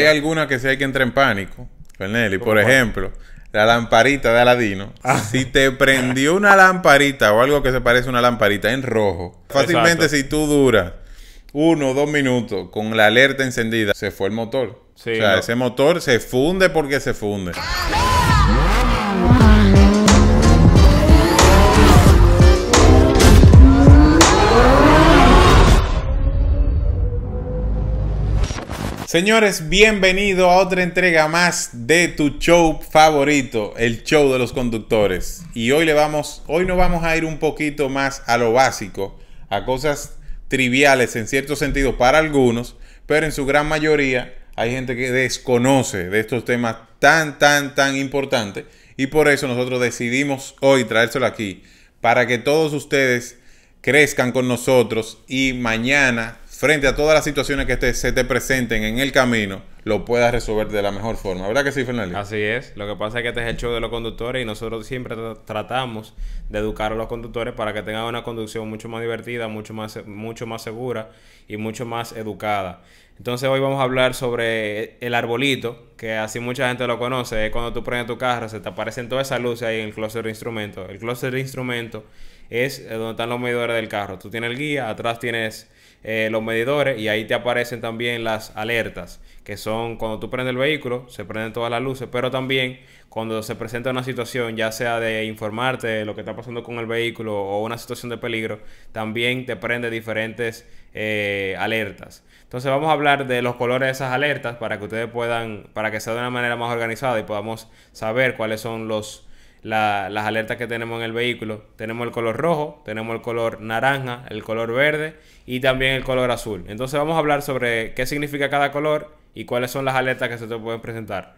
Hay algunas que sí hay que entrar en pánico, Fernelli. Por ejemplo, la lamparita de Aladino. Ah. Si te prendió una lamparita o algo que se parece a una lamparita en rojo, fácilmente si tú duras uno o dos minutos con la alerta encendida, se fue el motor. o sea, ese motor se funde porque se funde. Señores, bienvenido a otra entrega más de tu show favorito, el show de los conductores. Y hoy le vamos, hoy nos vamos a ir un poquito más a lo básico, a cosas triviales en cierto sentido para algunos, pero en su gran mayoría hay gente que desconoce de estos temas tan, tan, tan importantes. Y por eso nosotros decidimos hoy traérselo aquí, para que todos ustedes crezcan con nosotros y mañana frente a todas las situaciones que se te presenten en el camino, lo puedas resolver de la mejor forma. ¿Verdad que sí, Fernando? Así es. Lo que pasa es que este es el show de los conductores y nosotros siempre tratamos de educar a los conductores para que tengan una conducción mucho más divertida, mucho más, mucho más segura y mucho más educada. Entonces hoy vamos a hablar sobre el arbolito, que así mucha gente lo conoce. Es cuando tú prendes tu carro, se te aparecen todas esas luces ahí en el clúster de instrumentos. El clúster de instrumentos es eh, donde están los medidores del carro. Tú tienes el guía, atrás tienes eh, los medidores y ahí te aparecen también las alertas, que son cuando tú prendes el vehículo, se prenden todas las luces, pero también cuando se presenta una situación, ya sea de informarte de lo que está pasando con el vehículo o una situación de peligro, también te prende diferentes eh, alertas. Entonces vamos a hablar de los colores de esas alertas para que ustedes puedan, para que sea de una manera más organizada y podamos saber cuáles son los las alertas que tenemos en el vehículo. Tenemos el color rojo, tenemos el color naranja, el color verde y también el color azul. Entonces vamos a hablar sobre qué significa cada color y cuáles son las alertas que se te pueden presentar.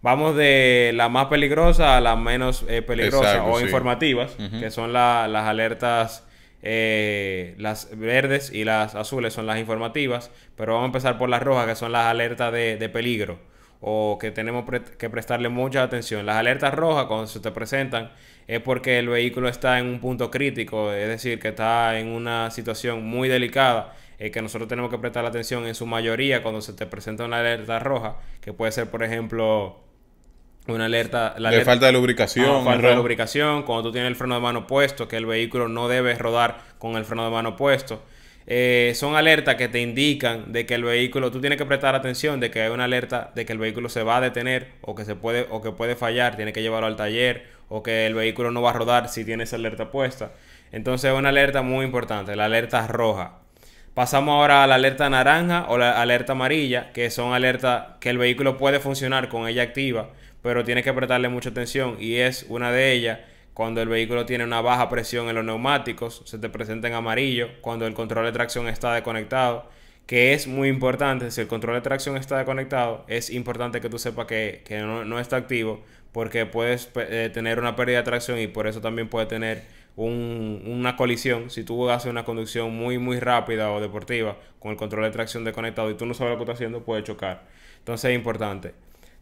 Vamos de la más peligrosa a las menos eh, peligrosa o informativas, que son las alertas, eh, las verdes y las azules son las informativas, pero vamos a empezar por las rojas, que son las alertas de peligro o que tenemos que prestarle mucha atención. Las alertas rojas cuando se te presentan es porque el vehículo está en un punto crítico, es decir, que está en una situación muy delicada, eh, que nosotros tenemos que prestar atención en su mayoría cuando se te presenta una alerta roja, que puede ser, por ejemplo, una alerta... La de falta de lubricación. de lubricación, cuando tú tienes el freno de mano puesto, que el vehículo no debe rodar con el freno de mano puesto. Eh, son alertas que te indican de que el vehículo, tú tienes que prestar atención de que hay una alerta de que el vehículo se va a detener o que se puede o que puede fallar, tienes que llevarlo al taller o que el vehículo no va a rodar si tienes alerta puesta. Entonces, es una alerta muy importante, la alerta roja. Pasamos ahora a la alerta naranja o la alerta amarilla, que son alertas que el vehículo puede funcionar con ella activa, pero tienes que prestarle mucha atención y es una de ellas cuando el vehículo tiene una baja presión en los neumáticos, se te presenta en amarillo, cuando el control de tracción está desconectado, que es muy importante, si el control de tracción está desconectado, es importante que tú sepas que, no, está activo, porque puedes eh, tener una pérdida de tracción y por eso también puede tener una colisión, si tú haces una conducción muy, muy rápida o deportiva con el control de tracción desconectado y tú no sabes lo que estás haciendo, puede chocar. Entonces es importante.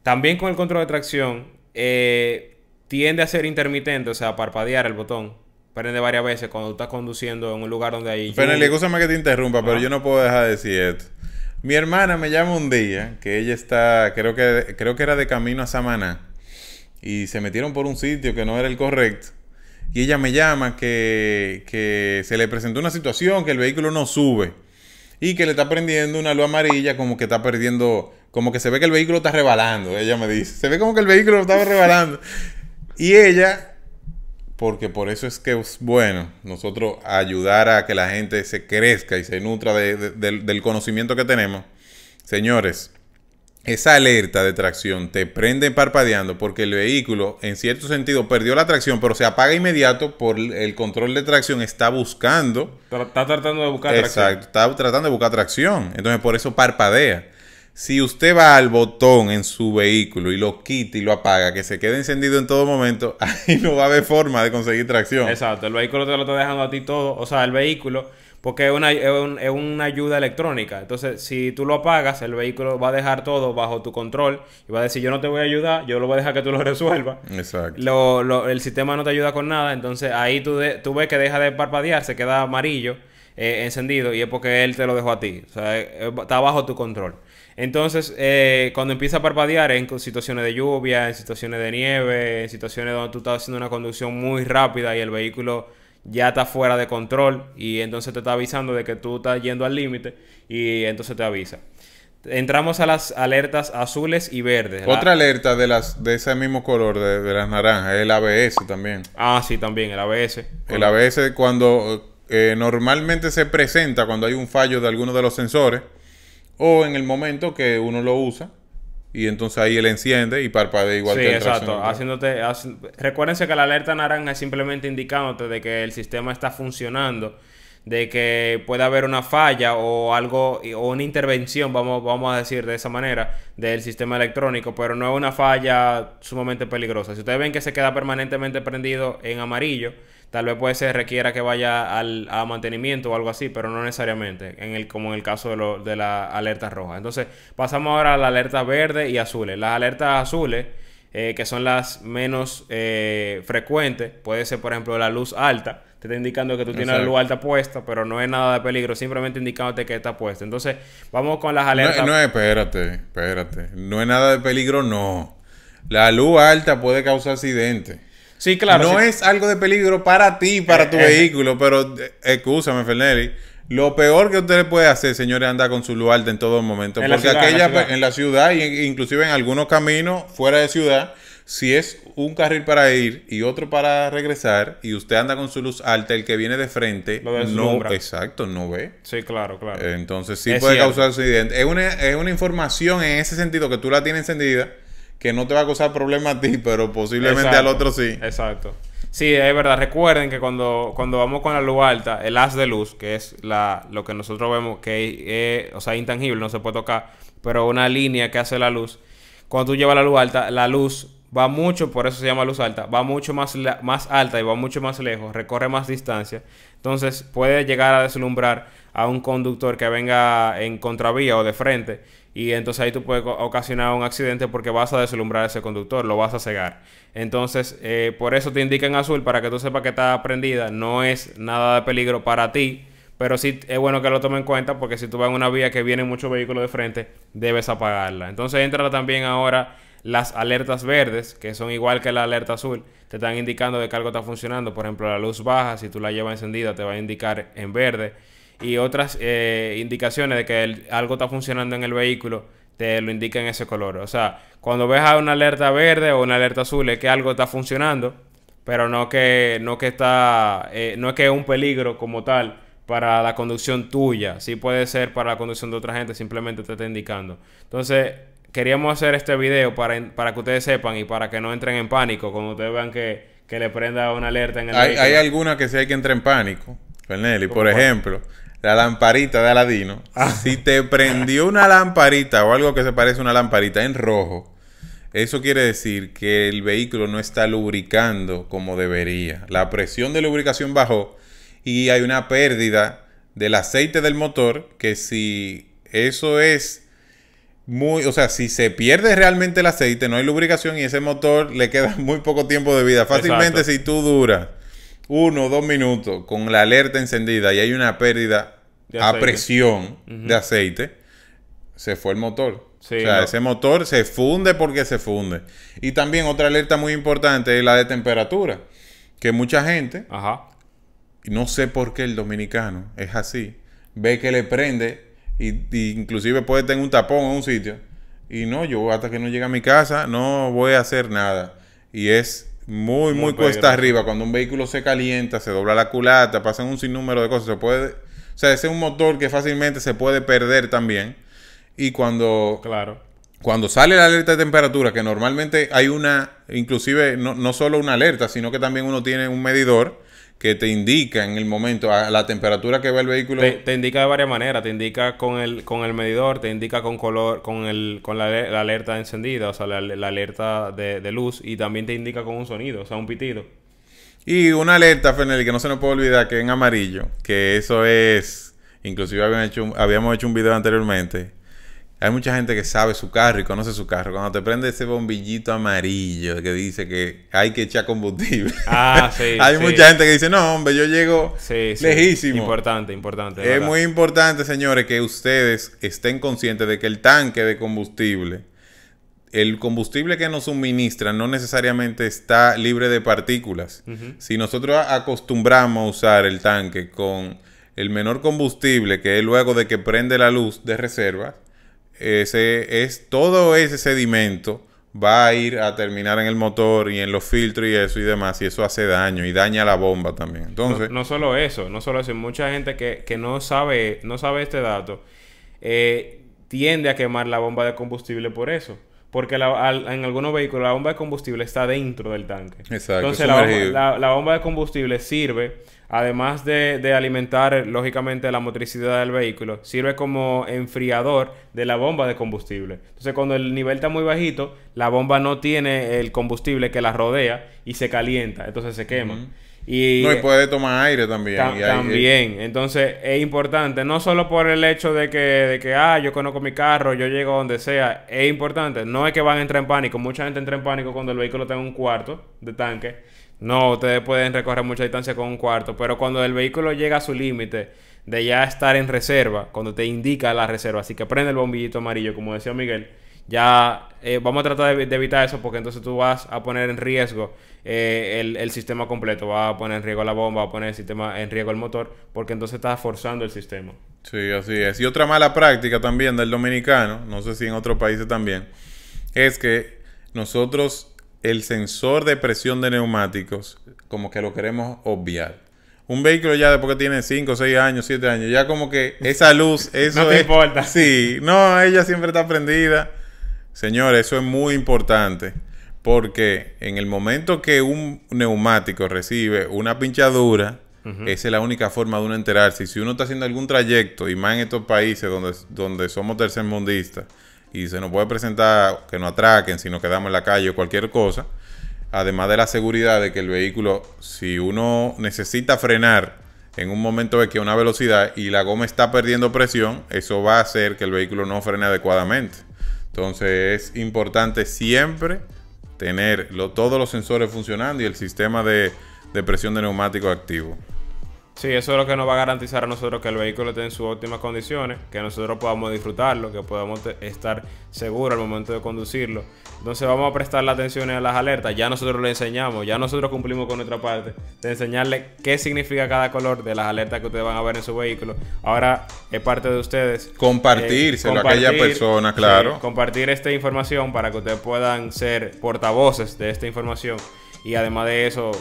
También con el control de tracción, eh, tiende a ser intermitente, o sea, parpadear el botón. Prende varias veces cuando estás conduciendo en un lugar donde hay... le escúchame que te interrumpa, pero ah. yo no puedo dejar de decir esto. Mi hermana me llama un día, que ella está, creo que, creo que era de camino a Samaná, y se metieron por un sitio que no era el correcto. Y ella me llama que, que se le presentó una situación, que el vehículo no sube y que le está prendiendo una luz amarilla, como que está perdiendo, como que se ve que el vehículo está rebalando, ella me dice. Se ve como que el vehículo estaba rebalando. Y ella, porque por eso es que es bueno nosotros ayudar a que la gente se crezca y se nutra del, conocimiento que tenemos. Señores, esa alerta de tracción te prende parpadeando porque el vehículo en cierto sentido perdió la tracción, pero se apaga inmediato por el control de tracción está buscando. Está tratando de buscar tracción. Exacto, está tratando de buscar tracción. Entonces por eso parpadea. Si usted va al botón en su vehículo y lo quita y lo apaga, que se quede encendido en todo momento, ahí no va a haber forma de conseguir tracción. Exacto, el vehículo te lo está dejando a ti todo, o sea, el vehículo, porque es una, ayuda electrónica. Entonces, si tú lo apagas, el vehículo va a dejar todo bajo tu control y va a decir, yo no te voy a ayudar, yo lo voy a dejar que tú lo resuelvas. Exacto. Lo, lo, el sistema no te ayuda con nada, entonces ahí tú, de, tú ves que deja de parpadear, se queda amarillo. Eh, encendido y es porque él te lo dejó a ti. O sea, eh, está bajo tu control. Entonces, eh, cuando empieza a parpadear en situaciones de lluvia, en situaciones de nieve, en situaciones donde tú estás haciendo una conducción muy rápida y el vehículo ya está fuera de control y entonces te está avisando de que tú estás yendo al límite y entonces te avisa. Entramos a las alertas azules y verdes. Otra alerta de las de ese mismo color, de, las naranjas, es el ABS también. Ah, sí, también, el ABS. El ABS cuando eh, normalmente se presenta cuando hay un fallo de alguno de los sensores o en el momento que uno lo usa y entonces ahí él enciende y parpadea igual que el exacto. Haciéndote, recuérdense que la alerta naranja es simplemente indicándote de que el sistema está funcionando, de que puede haber una falla o algo o una intervención, vamos, vamos a decir de esa manera, del sistema electrónico, pero no es una falla sumamente peligrosa. Si ustedes ven que se queda permanentemente prendido en amarillo, Tal vez puede ser requiera que vaya al, a mantenimiento o algo así, pero no necesariamente, en el, como en el caso de, lo, de la alerta roja. Entonces, pasamos ahora a la alerta verde y azules. Las alertas azules, eh, que son las menos eh, frecuentes, puede ser, por ejemplo, la luz alta. Te está indicando que tú tienes la luz alta puesta, pero no es nada de peligro, simplemente indicándote que está puesta. Entonces, vamos con las alertas. No, no espérate, espérate. No es nada de peligro, no. La luz alta puede causar accidentes claro. No es algo de peligro para ti, para eh, tu eh. vehículo, pero eh, escúchame, Fernelli. Lo peor que usted le puede hacer, señores, anda con su luz alta en todo momento. porque aquella en la, ciudad, e inclusive en algunos caminos fuera de ciudad, si es un carril para ir y otro para regresar, y usted anda con su luz alta, el que viene de frente no, exacto, no ve. Sí, claro, claro. Entonces sí puede causar accidente. Es una, es una información en ese sentido que tú la tienes encendida que no te va a causar problema a ti, pero posiblemente al otro sí. Exacto. Sí, es verdad. Recuerden que cuando, cuando vamos con la luz alta, el haz de luz, que es la, lo que nosotros vemos, que es, o sea, intangible, no se puede tocar, pero una línea que hace la luz. Cuando tú llevas la luz alta, la luz va mucho, por eso se llama luz alta, va mucho más, más alta y va mucho más lejos, recorre más distancia. Entonces puede llegar a deslumbrar a un conductor que venga en contravía o de frente y entonces ahí tú puedes ocasionar un accidente porque vas a deslumbrar ese conductor, lo vas a cegar. Entonces, eh, por eso te indica en azul para que tú sepas que está prendida, no es nada de peligro para ti. Pero sí es bueno que lo tomen en cuenta porque si tú vas en una vía que viene mucho vehículo de frente, debes apagarla. Entonces entra también ahora las alertas verdes, que son igual que la alerta azul, te están indicando de que algo está funcionando. Por ejemplo, la luz baja, si tú la llevas encendida, te va a indicar en verde y otras eh, indicaciones de que algo está funcionando en el vehículo, te lo indica en ese color. O sea, cuando ves a una alerta verde o una alerta azul es que algo está funcionando, pero no que, no que está, eh, no es que es un peligro como tal para la conducción tuya. Sí puede ser para la conducción de otra gente, simplemente te está indicando. Entonces, queríamos hacer este video para, para que ustedes sepan y para que no entren en pánico cuando ustedes vean que, le prenda una alerta en el ¿Hay, ¿Hay alguna que sí hay que entrar en pánico? por ejemplo, la lamparita de Aladino. Ah. Si te prendió una lamparita o algo que se parece a una lamparita en rojo, eso quiere decir que el vehículo no está lubricando como debería. La presión de lubricación bajó y hay una pérdida del aceite del motor que si eso es muy, o sea, si se pierde realmente el aceite, no hay lubricación y ese motor le queda muy poco tiempo de vida. Fácilmente si tú duras uno o dos minutos con la alerta encendida y hay una pérdida a presión de aceite, se fue el motor. o sea, ese motor se funde porque se funde. Y también otra alerta muy importante es la de temperatura. Que mucha gente, no sé por qué el dominicano es así, ve que le prende y, inclusive puede tener un tapón en un sitio. Y no, yo hasta que no llegue a mi casa no voy a hacer nada. Y es muy, muy, cuesta arriba. Cuando un vehículo se calienta, se dobla la culata, pasan un sinnúmero de cosas. Se puede, o sea, ese es un motor que fácilmente se puede perder también. Y cuando, claro. cuando sale la alerta de temperatura, que normalmente hay una, inclusive no, no solo una alerta, sino que también uno tiene un medidor que te indica en el momento a la temperatura que va el vehículo. Te, indica de varias maneras, te indica con el con el medidor, te indica con color, con el con la, alerta encendida, o sea, la, alerta de, luz y también te indica con un sonido, o sea, un pitido. Y una alerta, Fenel, que no se nos puede olvidar que en amarillo, que eso es inclusive habíamos hecho habíamos hecho un video anteriormente hay mucha gente que sabe su carro y conoce su carro. Cuando te prende ese bombillito amarillo que dice que hay que echar combustible. Ah, hay mucha gente que dice, no, hombre, yo llego lejísimo. Importante, importante. Es muy importante, señores, que ustedes estén conscientes de que el tanque de combustible, el combustible que nos suministra no necesariamente está libre de partículas. Si nosotros acostumbramos a usar el tanque con el menor combustible, que es luego de que prende la luz de reserva ese, es, todo ese sedimento va a ir a terminar en el motor y en los filtros y eso y demás, y eso hace daño y daña la bomba también. Entonces, no, solo eso, no solo eso, mucha gente que, no sabe, no sabe este dato, eh, tiende a quemar la bomba de combustible por eso. Porque en algunos vehículos la bomba de combustible está dentro del tanque. Exacto. Entonces la bomba de combustible sirve además de, alimentar lógicamente la motricidad del vehículo, sirve como enfriador de la bomba de combustible. Entonces cuando el nivel está muy bajito, la bomba no tiene el combustible que la rodea y se calienta, entonces se quema. Y, no, puede tomar aire también. Eh, también. Entonces, es importante, no solo por el hecho de que, de que, ah, yo conozco mi carro, yo llego donde sea, es importante. No es que van a entrar en pánico. Mucha gente entra en pánico cuando el vehículo Tiene un cuarto de tanque no, ustedes pueden recorrer mucha distancia con un cuarto, pero cuando el vehículo llega a su límite de ya estar en reserva, cuando te indica la reserva, así que prende el bombillito amarillo, como decía Miguel, ya eh, vamos a tratar de, evitar eso porque entonces tú vas a poner en riesgo eh, el, sistema completo, vas a poner en riesgo la bomba, vas a poner el sistema en riesgo el motor, porque entonces estás forzando el sistema. Sí, así es. Y otra mala práctica también del dominicano, no sé si en otros países también, es que nosotros el sensor de presión de neumáticos, como que lo queremos obviar. Un vehículo ya después que tiene 5, 6 años, 7 años, ya como que esa luz, eso no Sí, no, ella siempre está prendida. Señores, eso es muy importante. Porque en el momento que un neumático recibe una pinchadura, esa es la única forma de uno enterarse. Y si uno está haciendo algún trayecto, y más en estos países donde, donde somos tercermundistas, y se nos puede presentar que nos atraquen si nos quedamos en la calle o cualquier cosa, además de la seguridad de que el vehículo, si uno necesita frenar en un momento de que una velocidad y la goma está perdiendo presión, eso va a hacer que el vehículo no frene adecuadamente. Entonces es importante siempre tener todos los sensores funcionando y el sistema de, de presión de neumático activo. Sí, eso es lo que nos va a garantizar a nosotros que el vehículo esté en sus óptimas condiciones, que nosotros podamos disfrutarlo, que podamos estar seguros al momento de conducirlo. Entonces vamos a prestar la atención a las alertas, ya nosotros le enseñamos, ya nosotros cumplimos con nuestra parte de enseñarle qué significa cada color de las alertas que ustedes van a ver en su vehículo. Ahora es parte de ustedes. Eh, Compartírselo compartir, a aquella persona, claro. compartir esta información para que ustedes puedan ser portavoces de esta información y además de eso,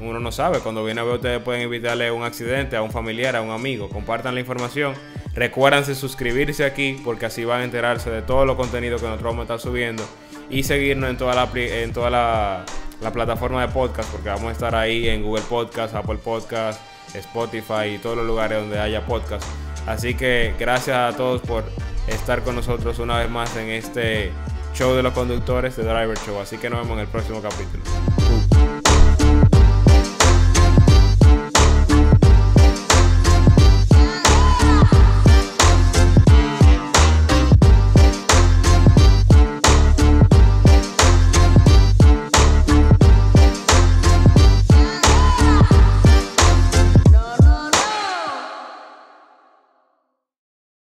uno no sabe, cuando viene a ver ustedes pueden evitarle un accidente a un familiar, a un amigo. Compartan la información. Recuérdense suscribirse aquí porque así van a enterarse de todo los contenido que nosotros vamos a estar subiendo. Y seguirnos en toda la, en toda la plataforma de podcast porque vamos a estar ahí en Google Podcast, Apple Podcast, Spotify y todos los lugares donde haya podcast. Así que gracias a todos por estar con nosotros una vez más en este show de los conductores de Driver Show. Así que nos vemos en el próximo capítulo.